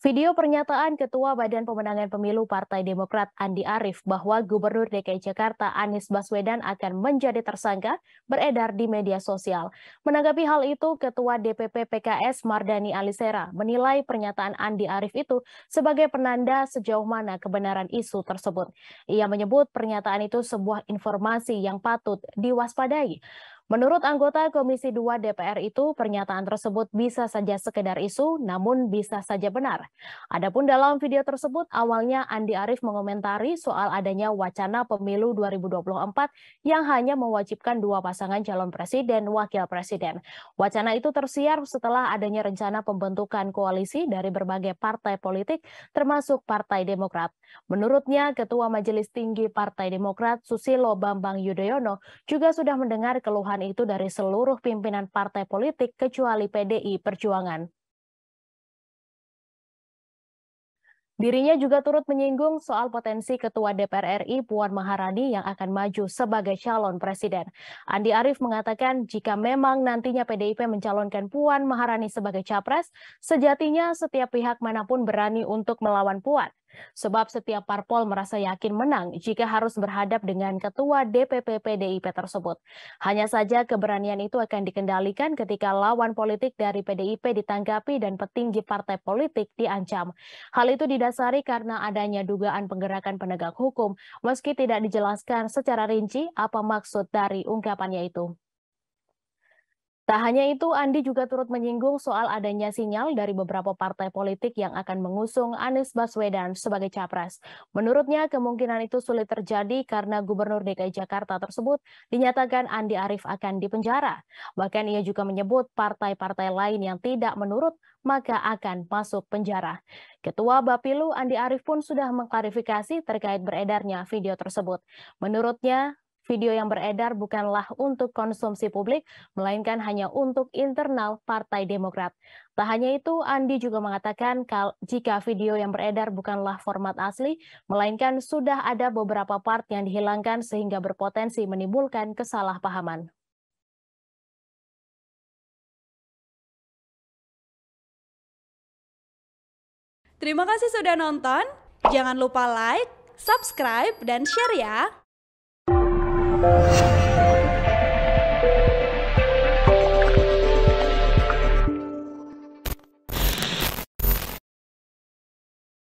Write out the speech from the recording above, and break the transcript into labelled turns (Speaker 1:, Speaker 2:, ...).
Speaker 1: Video pernyataan Ketua Badan Pemenangan Pemilu Partai Demokrat Andi Arief bahwa Gubernur DKI Jakarta Anies Baswedan akan menjadi tersangka beredar di media sosial. Menanggapi hal itu, Ketua DPP PKS Mardani Alisera menilai pernyataan Andi Arief itu sebagai penanda sejauh mana kebenaran isu tersebut. Ia menyebut pernyataan itu sebuah informasi yang patut diwaspadai. Menurut anggota Komisi 2 DPR itu, pernyataan tersebut bisa saja sekedar isu, namun bisa saja benar. Adapun dalam video tersebut, awalnya Andi Arief mengomentari soal adanya wacana pemilu 2024 yang hanya mewajibkan dua pasangan calon presiden, wakil presiden. Wacana itu tersiar setelah adanya rencana pembentukan koalisi dari berbagai partai politik, termasuk Partai Demokrat. Menurutnya, Ketua Majelis Tinggi Partai Demokrat, Susilo Bambang Yudhoyono, juga sudah mendengar keluhan itu dari seluruh pimpinan partai politik kecuali PDI Perjuangan. Dirinya juga turut menyinggung soal potensi Ketua DPR RI Puan Maharani yang akan maju sebagai calon presiden. Andi Arief mengatakan jika memang nantinya PDIP mencalonkan Puan Maharani sebagai capres, sejatinya setiap pihak manapun berani untuk melawan Puan. Sebab setiap parpol merasa yakin menang jika harus berhadap dengan ketua DPP PDIP tersebut. Hanya saja keberanian itu akan dikendalikan ketika lawan politik dari PDIP ditanggapi dan petinggi partai politik diancam. Hal itu didasari karena adanya dugaan penggerakan penegak hukum, meski tidak dijelaskan secara rinci apa maksud dari ungkapannya itu. Tak hanya itu, Andi juga turut menyinggung soal adanya sinyal dari beberapa partai politik yang akan mengusung Anies Baswedan sebagai capres. Menurutnya, kemungkinan itu sulit terjadi karena Gubernur DKI Jakarta tersebut dinyatakan Andi Arief akan dipenjara. Bahkan ia juga menyebut partai-partai lain yang tidak menurut maka akan masuk penjara. Ketua Bapilu Andi Arief pun sudah mengklarifikasi terkait beredarnya video tersebut. Menurutnya, Video yang beredar bukanlah untuk konsumsi publik, melainkan hanya untuk internal Partai Demokrat. Tak hanya itu, Andi juga mengatakan kalau jika video yang beredar bukanlah format asli, melainkan sudah ada beberapa part yang dihilangkan sehingga berpotensi menimbulkan kesalahpahaman. Terima kasih sudah nonton. Jangan lupa like, subscribe, dan share ya. Thank you.